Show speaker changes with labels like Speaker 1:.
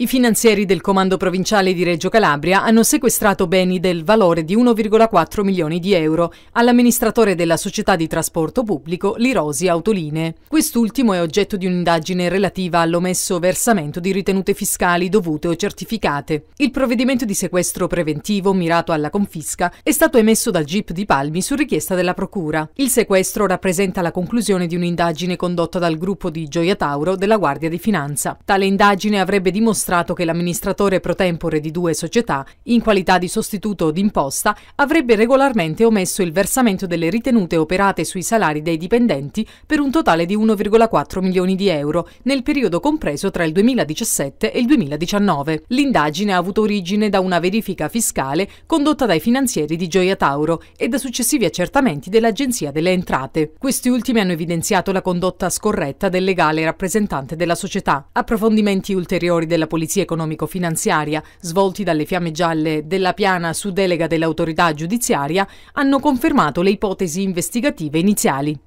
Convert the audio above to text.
Speaker 1: I finanzieri del Comando Provinciale di Reggio Calabria hanno sequestrato beni del valore di 1,4 milioni di euro all'amministratore della società di trasporto pubblico Lirosi Autoline. Quest'ultimo è oggetto di un'indagine relativa all'omesso versamento di ritenute fiscali dovute o certificate. Il provvedimento di sequestro preventivo mirato alla confisca è stato emesso dal GIP di Palmi su richiesta della Procura. Il sequestro rappresenta la conclusione di un'indagine condotta dal gruppo di Gioia Tauro della Guardia di Finanza. Tale indagine avrebbe dimostrato dimostrato che l'amministratore pro tempore di due società, in qualità di sostituto d'imposta, avrebbe regolarmente omesso il versamento delle ritenute operate sui salari dei dipendenti per un totale di 1,4 milioni di euro nel periodo compreso tra il 2017 e il 2019. L'indagine ha avuto origine da una verifica fiscale condotta dai finanzieri di Gioia Tauro e da successivi accertamenti dell'Agenzia delle Entrate. Questi ultimi hanno evidenziato la condotta scorretta del legale rappresentante della società. Approfondimenti ulteriori della polizia Polizia Economico-Finanziaria, svolti dalle fiamme gialle della Piana su delega dell'autorità giudiziaria, hanno confermato le ipotesi investigative iniziali.